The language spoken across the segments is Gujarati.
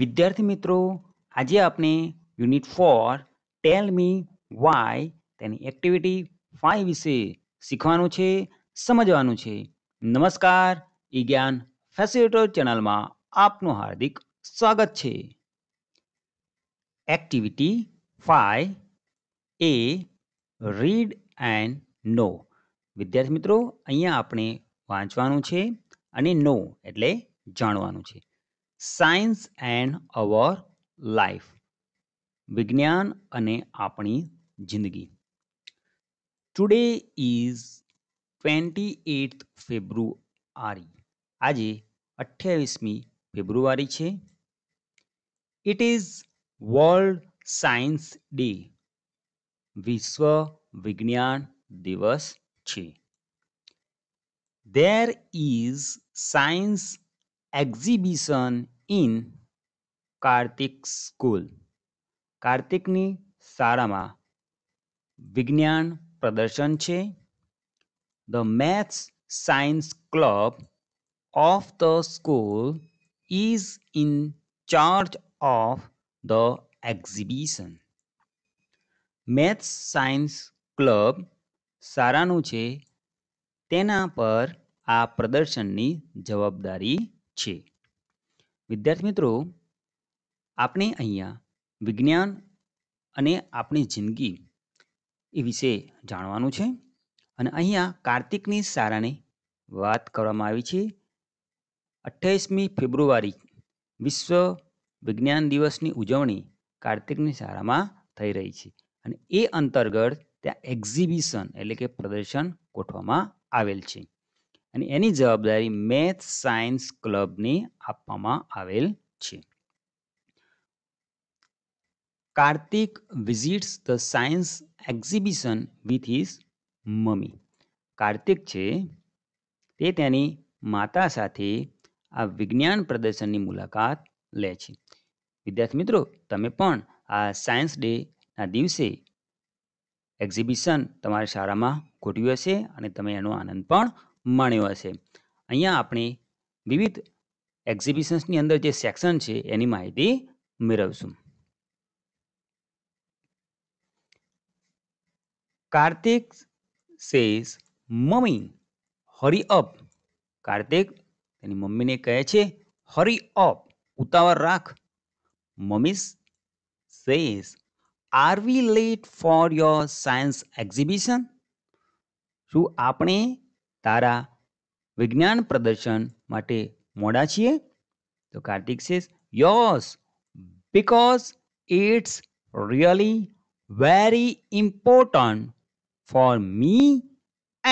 વિદ્યાર્થી મિત્રો આજે આપણે unit four tell me why તેની એક્ટિવિટી ફાઈવ વિશે શીખવાનું છે સમજવાનું છે નમસ્કાર ઈ જ્ઞાન ફેસિલિટેટર ચેનલમાં આપનું હાર્દિક સ્વાગત છે activity five A read and know વિદ્યાર્થી મિત્રો અહીંયા આપણે વાંચવાનું છે અને નો એટલે જાણવાનું છે સાયન્સ એન્ડ અવર લાઈફ વિજ્ઞાન અને આપણી જિંદગી today is twenty eighth February આજે અઠ્યાવીસમી ફેબ્રુઆરી છે it is world science day વિશ્વ વિજ્ઞાન દિવસ છે there is science exhibition in Kartik school કાર્તિકની શાળામાં વિજ્ઞાન પ્રદર્શન છે the maths science club of the school is in charge of the exhibition maths science club સારાનું છે તેના પર આ પ્રદર્શનની જવાબદારી છે વિદ્યાર્થી મિત્રો આપણે અહીંયા વિજ્ઞાન અને આપણી જિંદગી એ વિશે જાણવાનું છે અને અહીંયા કાર્તિકની સારાની વાત કરવામાં આવી છે અઠ્યાવીસમી ફેબ્રુઆરી વિશ્વ વિજ્ઞાન દિવસની ઉજવણી કાર્તિકની સારામાં થઈ રહી છે અને એ અંતર્ગત ત્યાં એક્ઝિબિશન એટલે કે પ્રદર્શન ગોઠવવામાં આવેલ છે અને એની જવાબદારી મેથ સાયન્સ ક્લબની આપવામાં આવેલ છે Kartik visits the science exhibition with his mummy Kartik છે તે તેની માતા સાથે આ વિજ્ઞાન પ્રદર્શનની મુલાકાત લે છે વિદ્યાર્થી મિત્રો તમે પણ આ સાયન્સ ડેના દિવસે એક્ઝિબિશન તમારે શાળામાં ગોઠવ્યું હશે અને તમે એનો આનંદ પણ માણ્યો હશે અહીંયા આપણે વિવિધ એક્ઝિબિશન્સની અંદર જે સેક્શન છે એની માહિતી મેળવશું Kartik says mummy hurry up Kartik તેની મમ્મીને કહે છે હરી અપ ઉતાવળ રાખ mummy says are we late for your science exhibition શું આપણે તારા વિજ્ઞાન પ્રદર્શન માટે મોડા છીએ તો Kartik says yes because it's really very important for me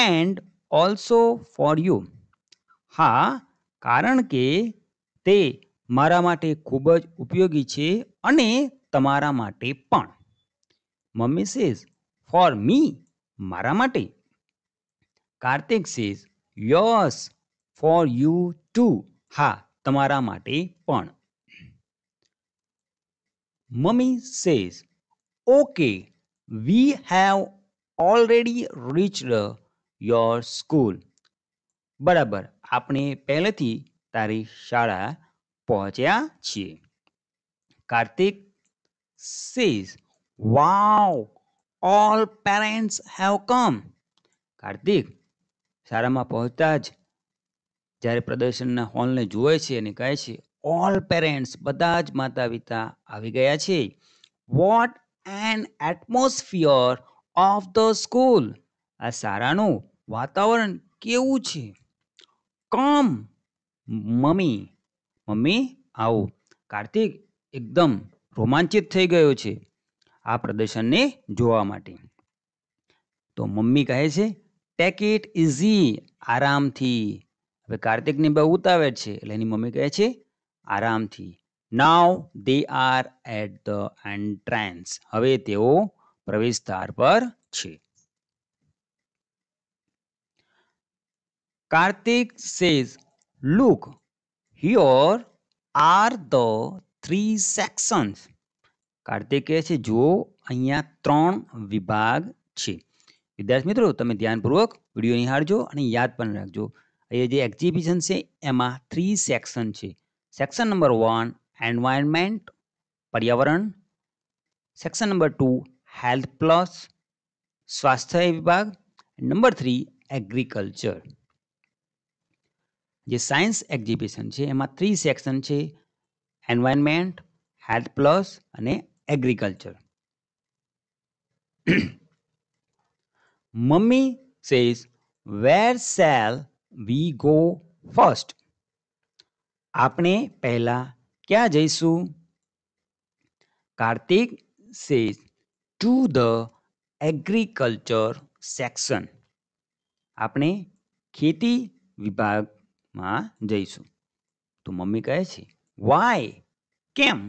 and also for you હા કારણ કે તે મારા માટે ખૂબ જ ઉપયોગી છે અને તમારા માટે પણ મમ્મી સેઝ ફોર મી મારા માટે Kartik says yours for you too હા તમારા માટે પણ mummy says okay we have already reached your school બરાબર આપણે પહેલેથી તારી શાળા પહોંચ્યા છીએ Kartik says wow all parents have come Kartik શાળામાં પહોંચતા જ જ્યારે પ્રદર્શનના હોલને જુએ છે અને કહે છે ઓલ પેરેન્ટ્સ બધા જ માતા પિતા આવી ગયા છે what an atmosphere of the school આ શાળાનું વાતાવરણ કેવું છે કમ મમ્મી મમ્મી આવો કાર્તિક એકદમ રોમાંચિત થઈ ગયો છે આ પ્રદર્શનને જોવા માટે તો મમ્મી કહે છે ટેક ઇટ ઇઝી આરામથી હવે કાર્તિકની બહુ ઉતાવે છે એટલે એની મમ્મી કહે છે આરામથી now they are at the entrance હવે તેઓ પ્રવેશ દ્વાર પર છે Kartik says look here are the three sections Kartik કહે છે જો અહીંયા ત્રણ વિભાગ છે વિદ્યાર્થી મિત્રો તમે ધ્યાનપૂર્વક વિડીયો નિહાળજો અને યાદ પણ રાખજો અહીંયા જે એક્ઝિબિશન છે એમાં થ્રી સેક્શન છે સેક્શન નંબર વન એન્વાયરમેન્ટ પર્યાવરણ section number two health plus સ્વાસ્થ્ય વિભાગ નંબર થ્રી એગ્રીકલ્ચર જે સાયન્સ એક્ઝિબિશન છે એમાં થ્રી સેક્શન છે એન્વાયરમેન્ટ હેલ્થ પ્લસ અને agriculture. Mummy says, Where shall we go first? આપણે પહેલા ક્યાં જઈશું Kartik says to the agriculture section આપણે ખેતી વિભાગમાં જઈશું તો મમ્મી કહે છે વાય કેમ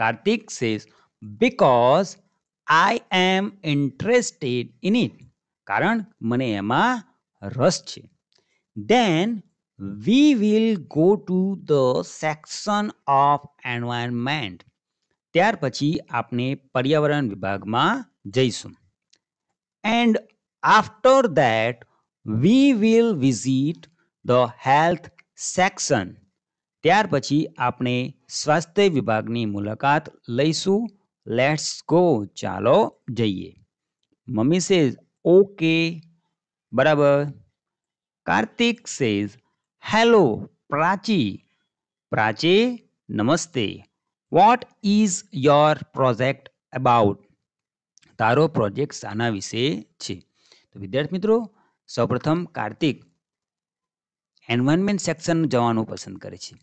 Karthik says, Because I am interested in it. કારણ મને એમાં રસ then we will go to the section of environment पची आपने पर्यावरण विभाग मा જઈશું and after that we will visit the health section ત્યાર પછી આપણે સ્વાસ્થ્ય વિભાગની મુલાકાત લઈશું લેટ્સ ગો ચાલો જઈએ મમ્મી સેઝ ઓકે બરાબર કાર્તિક સેઝ હેલો પ્રાચી પ્રાચી નમસ્તે what is your project about તારો પ્રોજેક્ટ શાના વિશે છે તો વિદ્યાર્થી મિત્રો સૌપ્રથમ કાર્તિક એન્વાયરમેન્ટ સેક્શન જવાનું પસંદ કરે છે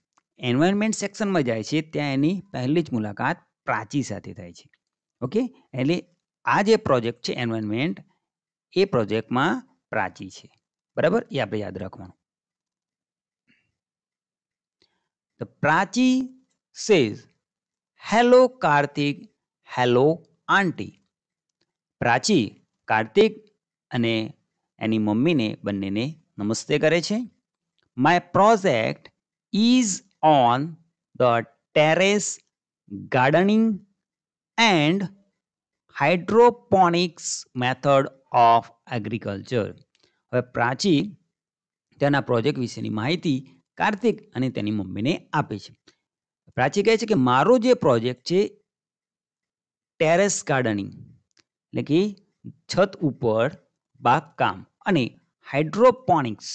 એન્વાયરમેન્ટ સેક્શનમાં જાય છે ત્યાં એની પહેલી જ મુલાકાત પ્રાચી સાથે થાય છે ઓકે એટલે આ જે પ્રોજેક્ટ છે એન્વાયરમેન્ટ એ પ્રોજેક્ટમાં પ્રાચી છે બરાબર એ આપણે યાદ રાખવાનું તો Prachi says hello Kartik hello aunty Prachi Kartik અને એની મમ્મીને બંનેને નમસ્તે કરે છે my project is on the terrace gardening and hydroponics method of agriculture હવે પ્રાચી તેના પ્રોજેક્ટ વિશેની માહિતી કાર્તિક અને તેની મમ્મીને આપે છે પ્રાચી કહે છે કે મારો જે પ્રોજેક્ટ છે ટેરેસ ગાર્ડનિંગ એટલે કે છત ઉપર બાગકામ અને હાઇડ્રોપોનિક્સ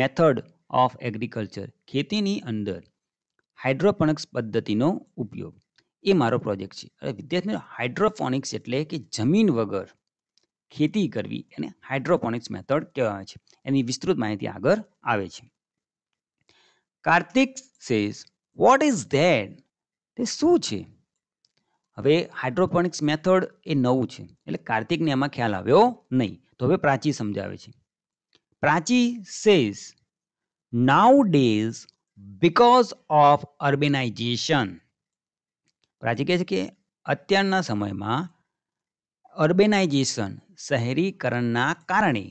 મેથડ ઓફ એગ્રીકલ્ચર ખેતીની અંદર હાઇડ્રોપોનિક્સ પદ્ધતિનો ઉપયોગ એ મારો પ્રોજેક્ટ છે હવે વિદ્યાર્થી હાઇડ્રોપોનિક્સ એટલે કે જમીન વગર ખેતી કરવી એને હાઇડ્રોપોનિક્સ મેથડ કહેવાય છે એની વિસ્તૃત માહિતી આગળ આવે છે Kartik says what is that તે શું છે હવે હાઇડ્રોપોનિક્સ મેથડ એ નવું છે એટલે કાર્તિકને એમાં ખ્યાલ આવ્યો નહીં તો હવે પ્રાચી સમજાવે છે Prachi says nowadays because of urbanization Prachi કહે છે કે અત્યારના સમયમાં અર્બેનાઇઝેશન શહેરીકરણના કારણે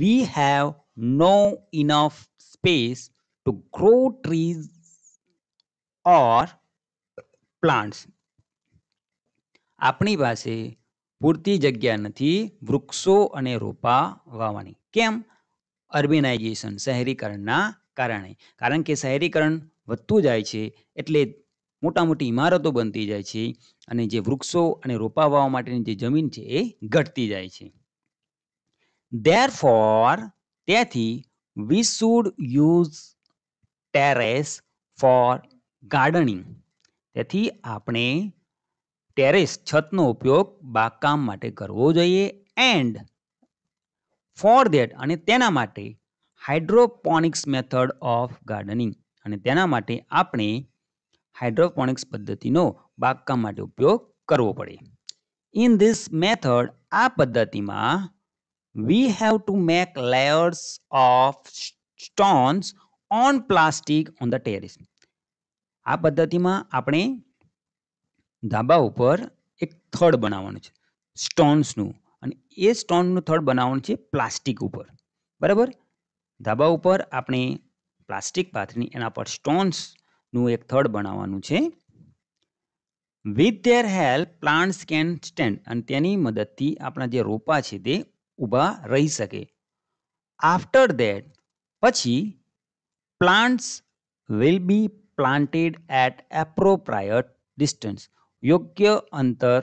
we have no enough space to grow trees or plants આપણી પાસે પૂરતી જગ્યા નથી વૃક્ષો અને રોપા વાવવાની કેમ અર્બિનાઇઝેશન શહેરીકરણના કારણે કારણ કે શહેરીકરણ વધતું જાય છે એટલે મોટા મોટી ઇમારતો બનતી જાય છે અને જે વૃક્ષો અને રોપાવા માટેની જે જમીન છે એ ઘટતી જાય છે ધેર ફોર તેથી we should use terrace for gardening તેથી આપણે ટેરેસ છતનો ઉપયોગ બાગકામ માટે કરવો જોઈએ એન્ડ ફોર દેટ અને તેના માટે હાઇડ્રોપોનિક્સ મેથડ ઓફ ગાર્ડનિંગ અને તેના માટે આપણે હાઇડ્રોપોનિક્સ પદ્ધતિનો બાગકામ માટે ઉપયોગ કરવો પડે ઇન ધીસ મેથડ આ પદ્ધતિમાં we have to make layers of stones on plastic on the terrace આ પદ્ધતિમાં આપણે ધાબા ઉપર એક થડ બનાવવાનું છે સ્ટોન્સનું અને એ સ્ટોનનું થડ બનાવવાનું છે પ્લાસ્ટિક ઉપર બરાબર ધાબા ઉપર આપણે પ્લાસ્ટિક પાથરીને એના પર સ્ટોન્સનું એક થડ બનાવવાનું છે with their help plants can stand અને તેની મદદથી આપણા જે રોપા છે તે ઊભા રહી શકે આફ્ટર ધેટ પછી plants will be planted at appropriate distance યોગ્ય અંતર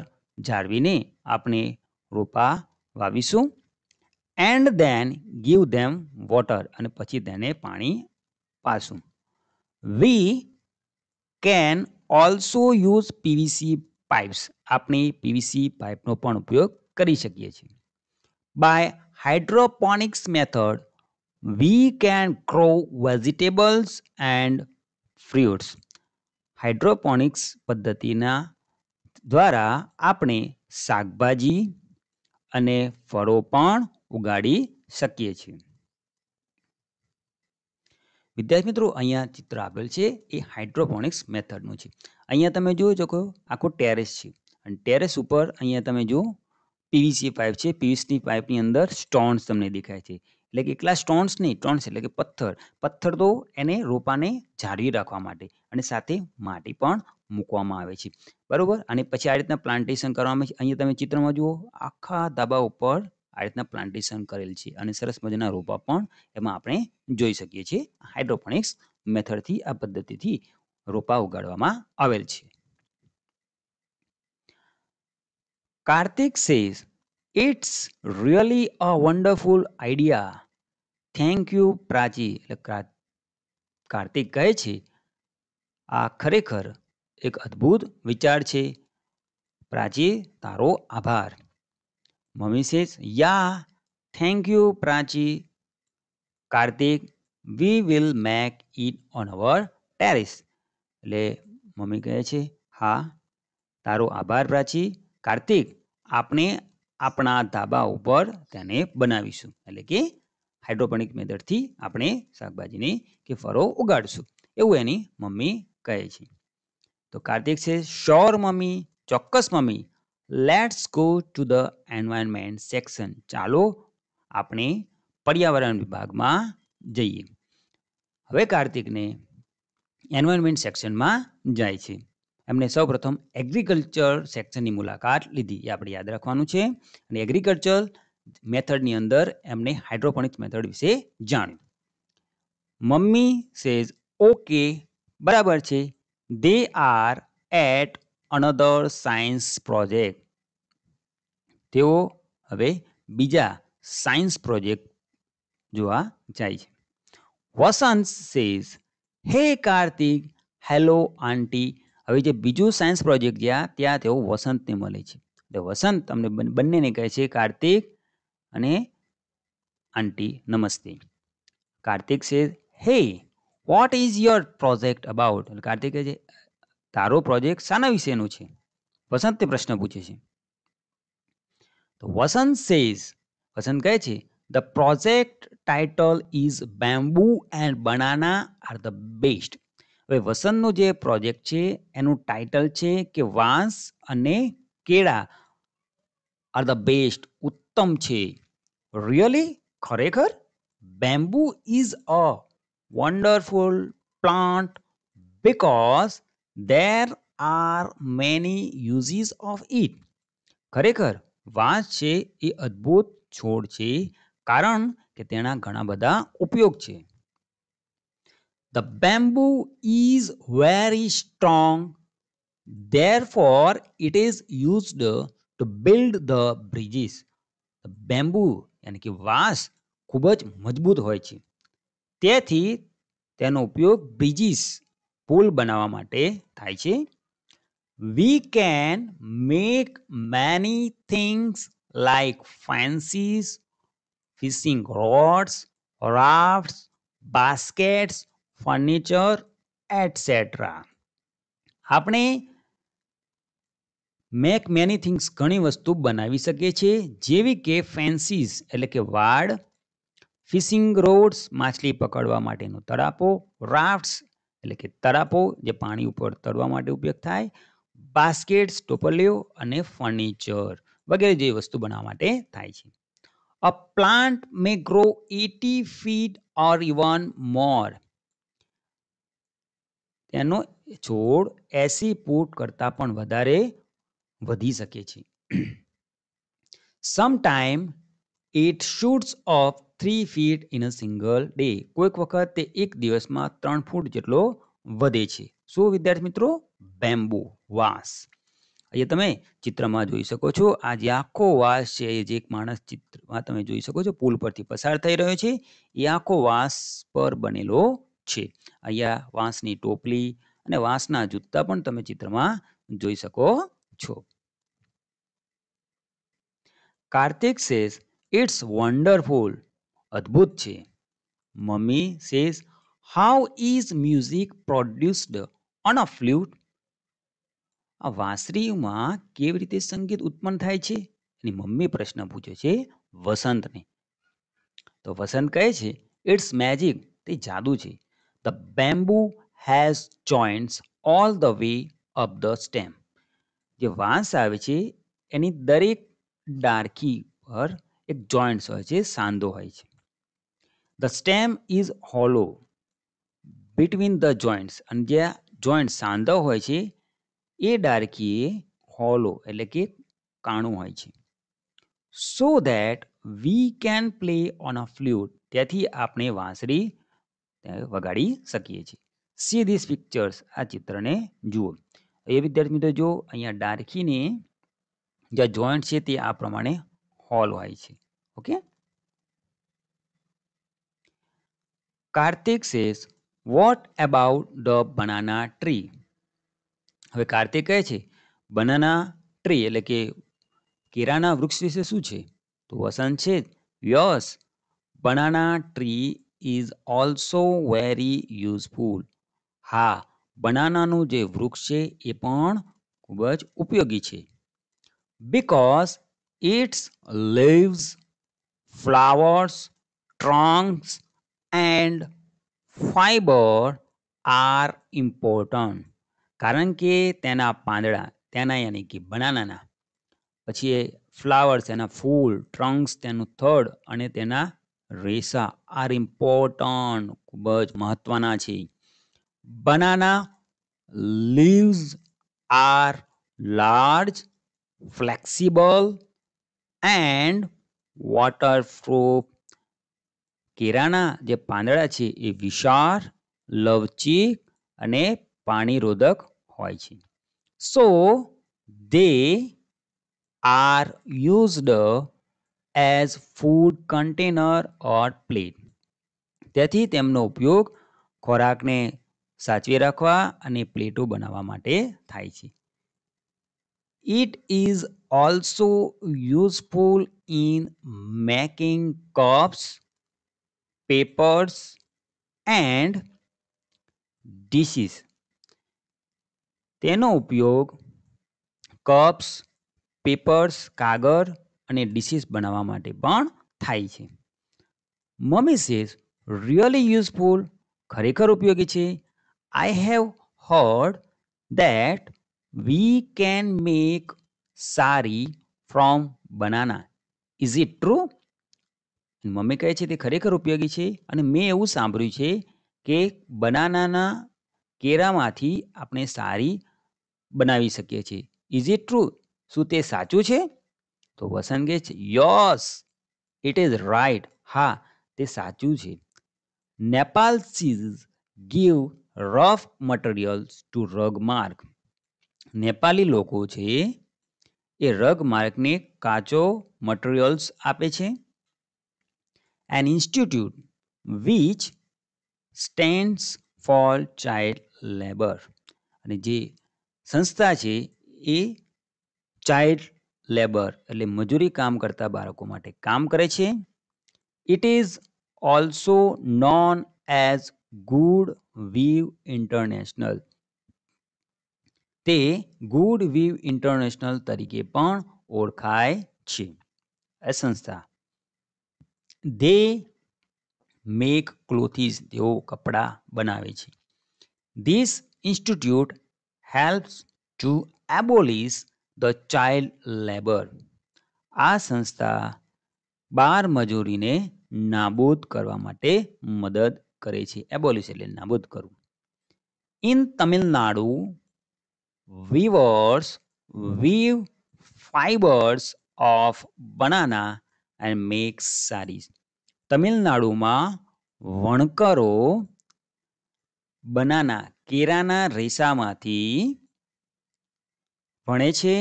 જાળવીને આપણે રોપા વાવીશું and then give them water અને પછી તેને પાણી પાસું we can also use PVC pipes આપણે પીવીસી પાઇપનો પણ ઉપયોગ કરી શકીએ છીએ by hydroponics method we can grow vegetables and fruits hydroponics પદ્ધતિના દ્વારા આપણે શાકભાજી અને ફળો પણ ઉગાડી શકીએ છીએ વિદ્યાર્થી મિત્રો અહીંયા ચિત્ર આપેલ છે એ હાઇડ્રોપોનિક્સ મેથડનું છે અહીંયા તમે જુઓ છો આખો ટેરેસ છે અને ટેરેસ ઉપર અહીંયા તમે જુઓ પીવીસી પાઇપ છે પીવીસી પાઇપની અંદર સ્ટોન્સ તમને દેખાય છે એટલે કે એકલા સ્ટોન્સ નહીં ટોન્સ એટલે કે પથ્થર પથ્થર તો એને રોપાને જાળવી રાખવા માટે અને સાથે માટી પણ મૂકવામાં આવે છે બરાબર અને પછી આ રીતના પ્લાન્ટેશન કરવામાં આવે છે અહીંયા તમે ચિત્રમાં જુઓ આખા ધાબા ઉપર આ રીતના પ્લાન્ટેશન કરેલ છે અને સરસ મજાના રોપા પણ એમાં આપણે જોઈ શકીએ છીએ હાઇડ્રોપોનિક્સ મેથડથી આ પદ્ધતિથી રોપા ઉગાડવામાં આવેલ છે Kartik says it's really a wonderful idea thank you Prachi એટલે કાર્તિક કહે છે આ ખરેખર એક અદ્ભુત વિચાર છે પ્રાચી તારો આભાર mummy says yeah thank you Prachi Kartik we will make it on our terrace એટલે મમ્મી કહે છે હા તારો આભાર પ્રાચી કાર્તિક આપણે આપણા ધાબા ઉપર તેને બનાવીશું એટલે કે હાઇડ્રોપોનિક મેથડથી આપણે શાકભાજીની કે ફળો ઉગાડીશું એવું એની મમ્મી કહે છે તો કાર્તિક છે શ્યોર મમ્મી ચોક્કસ mummy let's go to the environment section ચાલો આપણે પર્યાવરણ વિભાગમાં જઈએ હવે કાર્તિકને એન્વાયરમેન્ટ સેક્શનમાં જાય છે એમણે સૌપ્રથમ એગ્રીકલ્ચર સેક્શનની મુલાકાત લીધી એ આપણે યાદ રાખવાનું છે અને એગ્રીકલ્ચર મેથડની અંદર એમને હાઇડ્રોપોનિક્સ મેથડ વિશે જાણ્યું મમ્મી સેઝ ઓકે બરાબર છે they are at another science project તેઓ હવે બીજા સાયન્સ પ્રોજેક્ટ જોવા જાય છે વસંત સેઝ હે કાર્તિક હેલો આંટી હવે જે બીજું સાયન્સ પ્રોજેક્ટ જ્યાં ત્યાં તેઓ વસંતને મળે છે એટલે વસંત તમને બંનેને કહે છે કાર્તિક અને આંટી નમસ્તે કાર્તિક છે hey what is your project about Kartik કહે છે તારો પ્રોજેક્ટ શાના વિશેનો છે વસંતે પ્રશ્ન પૂછે છે તો વસંત સેઝ વસંત કહે છે the project title is bamboo and banana are the best હવે વસંતનો જે પ્રોજેક્ટ છે એનું ટાઇટલ છે કે વાંસ અને કેળા આર ધ બેસ્ટ ઉત્તમ છે રિયલી ખરેખર bamboo is a wonderful plant because there are many uses of it ખરેખર વાંસ છે એ અદ્ભુત છોડ છે કારણ કે તેના ઘણા બધા ઉપયોગ છે The bamboo is very strong. Therefore, it is used to build the bridges. The bamboo, yani ki vas, kubaj majbut hoi chi. Tethi, tenopyog bridges, pool banavamate, thai chi. We can make many things like fences, fishing rods, rafts, baskets, furniture etcetera આપણે મેક મેની થિંગ્સ ઘણી વસ્તુ બનાવી શકીએ છીએ જેવી કે ફેન્સીસ એટલે કે વાડ ફિશિંગ રોડ્સ માછલી પકડવા માટેનો તરાપો રાફ્ટ્સ એટલે કે તરાપો જે પાણી ઉપર તરવા માટે ઉપયોગ થાય બાસ્કેટ્સ ટોપલીઓ અને ફર્નિચર વગેરે જેવી વસ્તુ બનાવવા માટે થાય છે a plant may grow eighty feet or even more તેનો છોડ એસી ફૂટ કરતાં પણ વધારે વધી શકે છે sometime it shoots of three feet in a single day કોઈક વખત તે એક દિવસમાં ત્રણ ફૂટ જેટલો વધે છે શું વિદ્યાર્થી મિત્રો બેમ્બુ વાંસ અહીંયા તમે ચિત્રમાં જોઈ શકો છો આ જે આખો વાસ છે એ જે એક માણસ ચિત્રમાં તમે જોઈ શકો છો પુલ પરથી પસાર થઈ રહ્યો છે એ આખો વાસ પર બનેલો છે અહીંયા વાંસની ટોપલી અને વાંસના જૂતા પણ તમે ચિત્રમાં જોઈ શકો છો કાર્તિક સેઝ ઇટ્સ વન્ડરફુલ અદ્ભુત છે mummy says how is music produced on a flute આ વાંસરીમાં કેવી રીતે સંગીત ઉત્પન્ન થાય છે એની મમ્મી પ્રશ્ન પૂછે છે વસંતને તો વસંત કહે છે ઇટ્સ મેજિક તે જાદુ છે The bamboo has joints all the way up the stem. જે વાંસ આવે છે એની દરેક ડાળખી પર એક જોઈન્ટ્સ હોય છે સાંધો હોય છે the stem is hollow between the joints અને જે જોઈન્ટ સાંધો હોય છે એ ડાળખીએ હોલો એટલે કે કાણું હોય છે so that we can play on a flute ત્યાંથી આપણે વાંસળી વગાડી શકીએ છીએ સી ધીસ પિક્ચર્સ આ ચિત્રને જુઓ એ વિદ્યાર્થી મિત્રો જો અહીંયા ડાર્કીને જે જોઈન્ટ છે તે આ પ્રમાણે હોલ હોય છે okay Kartik says what about the banana tree હવે કાર્તિક કહે છે બનાના ટ્રી એટલે કે કેરાના વૃક્ષ વિશે શું છે તો વસંત છે yes banana tree is also very useful હા બનાનાનું જે વૃક્ષ છે એ પણ ખૂબ જ ઉપયોગી છે because its leaves flowers trunks and fiber are important કારણ કે તેના પાંદડા તેના યાની કે બનાનાના પછી એ ફ્લાવર્સ એના ફૂલ ટ્રંક્સ તેનું થડ અને તેના રેસા આર ઇમ્પોર્ટન્ટ ખૂબ જ મહત્વના છે banana leaves are large flexible and waterproof કેરાના જે પાંદડા છે એ વિશાળ લવચીક અને પાણીરોધક હોય છે so they are used as food container or plate તેથી તેમનો ઉપયોગ ખોરાકને સાચવી રાખવા અને પ્લેટો બનાવવા માટે થાય છે it is also useful in making cups papers and dishes તેનો ઉપયોગ કપ્સ પેપર્સ કાગળ અને ડિશિસ બનાવવા માટે પણ થાય છે મમીસીસ રિયલી યુઝફુલ ખરેખર ઉપયોગી છે I have heard that we can make sari from banana is it true mummy કહે છે તે ખરેખર ઉપયોગી છે અને મેં એવું સાંભળ્યું છે કે બનાનાના કેરામાંથી આપણે સારી બનાવી શકીએ છીએ ઇઝ ઇટ ટ્રુ શું તે સાચું છે તો વસન છે યોસ ઇટ ઇઝ રાઈટ હા તે સાચું છે Nepal sees give rough materials to rug માર્ગ નેપાલી લોકો છે એ રગ માર્ગને કાચો મટીરિયલ્સ આપે છે an institute which stands for child labour અને જે સંસ્થા છે એ ચાઇલ્ડ લેબર એટલે મજૂરી કામ કરતા બાળકો માટે કામ કરે છે it is also known as good weave international તે ગુડ વીવ ઇન્ટરનેશનલ તરીકે પણ ઓળખાય છે એ સંસ્થા દે મેક ક્લોથીસ તેઓ કપડાં બનાવે છે this institute helps to abolish the child labour આ સંસ્થા બાર મજૂરીને નાબૂદ કરવા માટે મદદ કરે છે એબોલિશ એટલે નાબૂદ કરવું in Tamil Nadu weavers weave fibres of banana and make sari તમિલનાડુમાં વણકરો બનાના કેરાના રેસામાંથી ભણે છે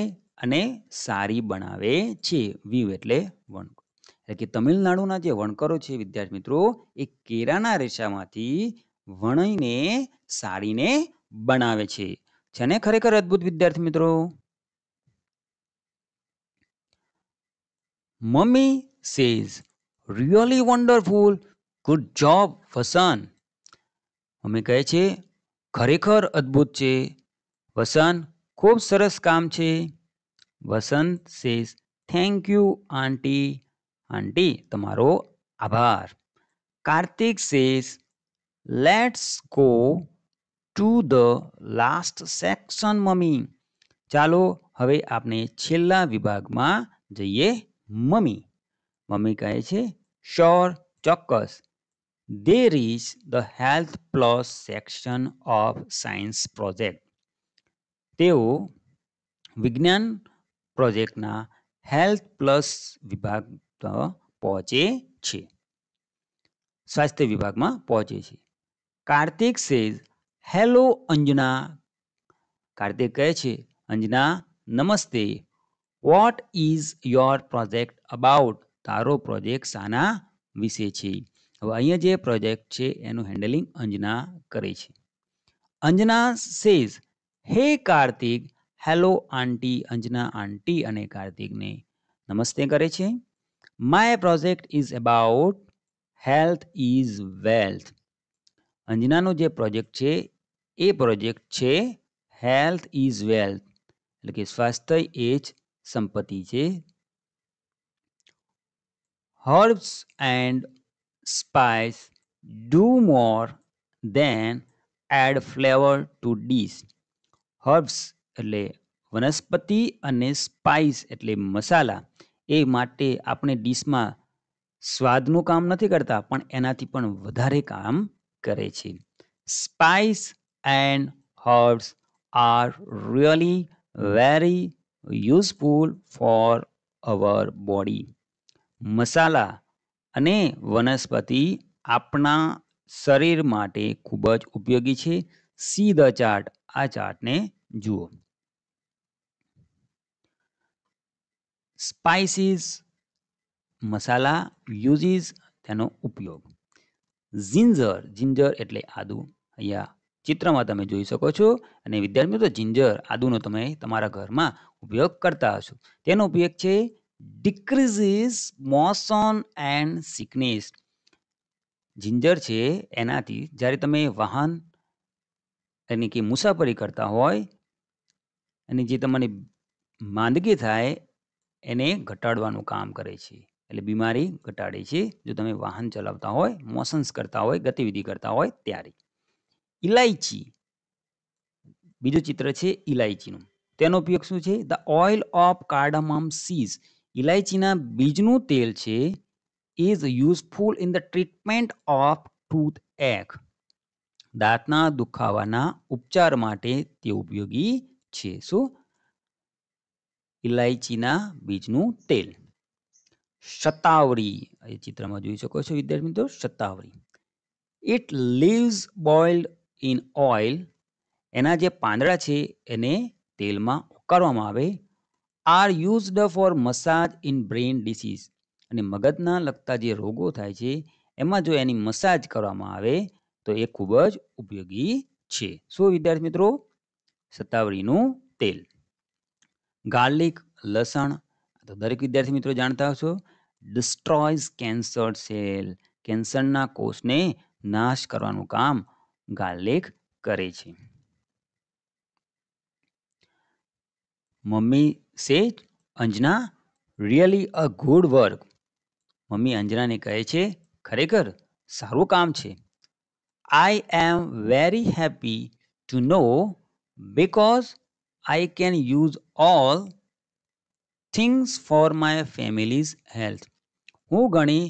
અને સારી બનાવે છે વ્યૂ એટલે વણકર એટલે કે તમિલનાડુના જે વણકરો છે વિદ્યાર્થી મિત્રો એ કેરાના રેશામાંથી વણીને સાડીને બનાવે છે છે ને ખરેખર અદ્ભુત વિદ્યાર્થી મિત્રો mummy says really wonderful good job Vasan mummy કહે છે ખરેખર અદ્ભુત છે વસન ખૂબ સરસ કામ છે Vasant says thank you aunty aunty તમારો આભાર Kartik says let's go to the last section mummy ચાલો હવે આપણે છેલ્લા વિભાગમાં જઈએ મમ્મી મમ્મી કહે છે શ્યોર ચોક્કસ they is the health plus section of science project તેઓ વિજ્ઞાન પ્રોજેક્ટના હેલ્થ પ્લસ વિભાગ પહોંચે છે સ્વાસ્થ્ય વિભાગમાં પહોંચે છે કાર્તિક સેઝ હેલો અંજના કાર્તિક કહે છે Anjana namaste what is your project about તારો પ્રોજેક્ટ શાના વિશે છે હવે અહીંયા જે પ્રોજેક્ટ છે એનું હેન્ડલિંગ અંજના કરે છે અંજના સેઝ હે કાર્તિક હેલો આંટી અંજના આંટી અને કાર્તિકને નમસ્તે કરે છે my project is about health is wealth અંજનાનો જે પ્રોજેક્ટ છે એ પ્રોજેક્ટ છે હેલ્થ ઇઝ વેલ્થ એટલે કે સ્વાસ્થ્ય એ જ સંપત્તિ છે herbs and spice do more than add flavour to dish herbs એટલે વનસ્પતિ અને સ્પાઇસ એટલે મસાલા એ માટે આપણે ડીશમાં સ્વાદનું કામ નથી કરતા પણ એનાથી પણ વધારે કામ કરે છે spice and herbs are really very useful for our body મસાલા અને વનસ્પતિ આપણા શરીર માટે ખૂબ જ ઉપયોગી છે સી ધ ચાર્ટ આ ચાટને જુઓ સ્પાઇસીસ મસાલા યુઝીસ તેનો ઉપયોગ જિંજર જિંજર એટલે આદુ અહીંયા ચિત્રમાં તમે જોઈ શકો છો અને વિદ્યાર્થીઓ તો જિંજર આદુનો તમે તમારા ઘરમાં ઉપયોગ કરતા હશો તેનો ઉપયોગ છે decreases motion and sickness ginger છે એનાથી જ્યારે તમે વાહન એટલે કે મુસાફરી કરતા હોય અને જે તમારી માંદગી થાય એને ઘટાડવાનું કામ કરે છે એટલે બીમારી ઘટાડે છે જો તમે વાહન ચલાવતા હોય મોશન્સ કરતા હોય ગતિવિધિ કરતા હોય ત્યારે ઇલાયચી બીજું ચિત્ર છે ઇલાયચીનું તેનો ઉપયોગ શું છે ધ ઓઇલ ઓફ કાર્ડમમ સીઝ ઇલાયચીના બીજનું તેલ છે is useful in the treatment of tooth ache દાંતના દુખાવાના ઉપચાર માટે તે ઉપયોગી છે શું ઇલાયચીના બીજનું તેલ શતાવરી એ ચિત્રમાં જોઈ શકો છો વિદ્યાર્થી મિત્રો શતાવરી it leaves boiled in oil એના જે પાંદડા છે એને તેલમાં ઉકાળવામાં આવે are used for massage in brain disease અને મગજના લગતા જે રોગો થાય છે એમાં જો એની મસાજ કરવામાં આવે તો એ ખૂબ જ ઉપયોગી છે શું વિદ્યાર્થી મિત્રો સત્તાવરીનું તેલ ગાર્લિક લસણ તો દરેક વિદ્યાર્થી મિત્રો જાણતા હશો ડિસ્ટ્રોયઝ કેન્સર સેલ કેન્સરના કોષને નાશ કરવાનું કામ ગાર્લિક કરે છે mummy says Anjana really a good work mummy અંજનાને કહે છે ખરેખર સારું કામ છે I am very happy to know because I can use all things for my family's health હું ઘણી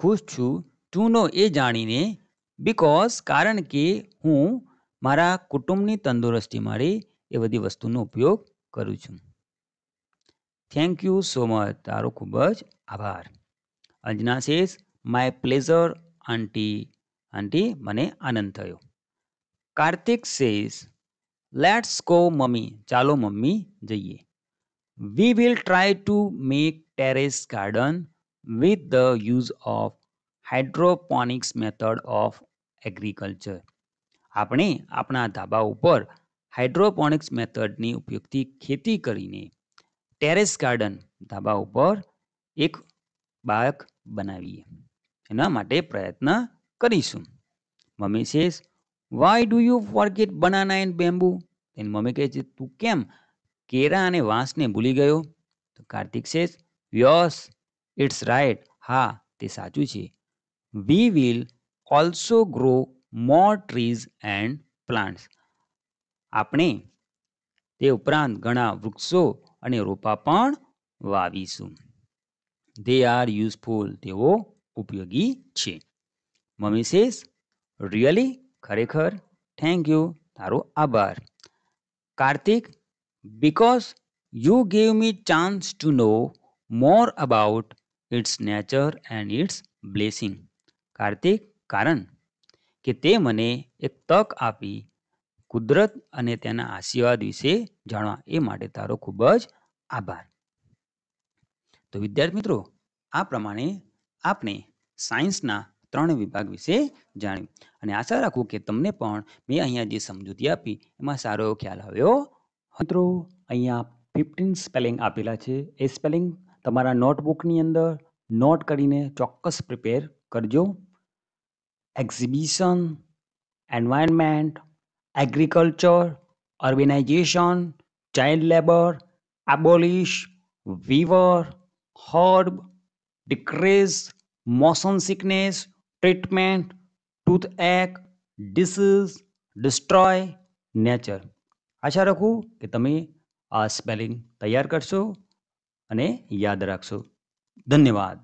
ખુશ છું ટુ નો એ જાણીને બિકોઝ કારણ કે હું મારા કુટુંબની તંદુરસ્તી માટે એ બધી વસ્તુનો ઉપયોગ કરું છું થેન્ક યુ સો મચ તારો ખૂબ જ આભાર અંજના શેષ માય પ્લેઝર આંટી આંટી મને આનંદ થયો Kartik says let's go mummy ચાલો મમ્મી જઈએ we will try to make terrace garden with the use of hydroponics method of agriculture આપણે આપણા ધાબા ઉપર હાઇડ્રોપોનિક્સ મેથડની ઉપયોગથી ખેતી કરીને ટેરેસ ગાર્ડન ધાબા ઉપર એક બાગ બનાવીએ એના માટે પ્રયત્ન કરીશું mummy says why do you forget banana and bamboo તેની મમ્મી કહે છે તું કેમ કેરા અને વાંસને ભૂલી ગયો તો Kartik says yes it's right હા તે સાચું છે we will also grow more trees and plants આપણે તે ઉપરાંત ઘણા વૃક્ષો અને રોપા પણ વાવીશું દે આર યુઝફુલ તેઓ ઉપયોગી છે મમ્મી સેઝ રિયલી ખરેખર થેન્ક યુ તારો આભાર Kartik because you gave me chance to know more about its nature and its blessing Kartik કારણ કે તે મને એક તક આપી કુદરત અને તેના આશીર્વાદ વિશે જાણવા એ માટે તારો ખૂબ જ આભાર તો વિદ્યાર્થી મિત્રો આ પ્રમાણે આપણે સાયન્સના ત્રણ વિભાગ વિશે જાણ્યું અને આશા રાખું કે તમને પણ મેં અહીંયા જે સમજૂતી આપી એમાં સારો એવો ખ્યાલ આવ્યો મિત્રો અહીંયા ફિફ્ટીન સ્પેલિંગ આપેલા છે એ સ્પેલિંગ તમારા નોટબુકની અંદર નોટ કરીને ચોક્કસ પ્રિપેર કરજો exhibition environment agriculture urbanisation child labour abolish weaver herb decrease motion sickness treatment, toothache, disease, destroy, nature આશા રાખું કે તમે આ સ્પેલિંગ તૈયાર કરશો અને યાદ રાખશો ધન્યવાદ